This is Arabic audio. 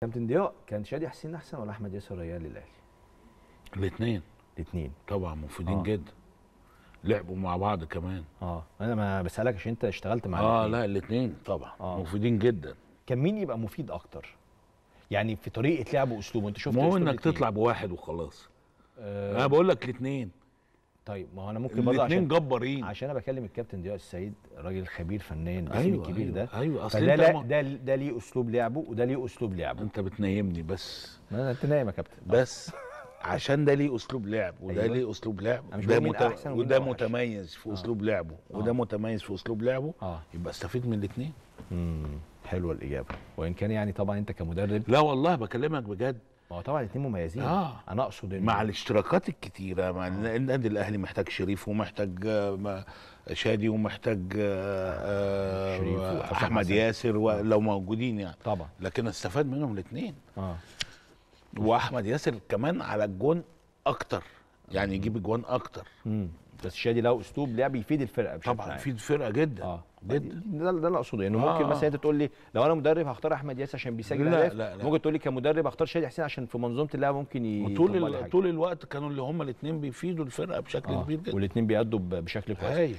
كابتن ضياء اه، كان شادي حسين احسن ولا احمد ياسر ريال الاهلي؟ الاثنين الاثنين طبعا مفيدين آه. جدا لعبوا مع بعض كمان اه انا ما بسالك عشان انت اشتغلت مع اه الاتنين. لا الاثنين طبعا آه. مفيدين جدا كان مين يبقى مفيد اكتر؟ يعني في طريقه لعبه واسلوبه انت شفت ما انك تطلع بواحد وخلاص آه. انا بقول لك الاثنين طيب ما هو انا ممكن برضه عشان جبارين عشان انا بكلم الكابتن ضياء السيد راجل خبير فنان أيوة الكبير أيوة ده ايوه ايوه اصل ده, لا ده ده ليه اسلوب لعبه وده ليه اسلوب لعبه انت بتنيمني بس ما انا انت نايم يا كابتن بس عشان ده ليه اسلوب لعب وده أيوة. ليه اسلوب لعب وده, مت... وده متميز في آه. اسلوب آه. لعبه وده آه. متميز في اسلوب لعبه آه. يبقى استفيد من الاثنين امم حلوه الاجابه وان كان يعني طبعا انت كمدرب لا والله بكلمك بجد ما هو طبعا الاثنين مميزين آه. انا اقصد إن مع الاشتراكات الكتيره مع آه. النادي الاهلي محتاج شريف ومحتاج آه، شادي ومحتاج آه, آه، شريف احمد ياسر ولو آه. موجودين يعني طبعا لكن استفاد منهم الاثنين آه. واحمد ياسر كمان على الجون اكتر يعني يجيب اجوان اكتر مم. بس الشادي له اسلوب لعب يفيد الفرقه بشكل طبعا يفيد الفرقه جدا آه. جدا ده اللي اقصده يعني آه. ممكن مثلا انت تقول لي لو انا مدرب هختار احمد ياسر عشان بيسجل اهداف لا لا ممكن تقول لي كمدرب هختار شادي حسين عشان في منظومه اللعب ممكن ي... طول طول الوقت كانوا اللي هم الاثنين بيفيدوا الفرقه بشكل آه. كبير جدا والاثنين بيأدوا بشكل كويس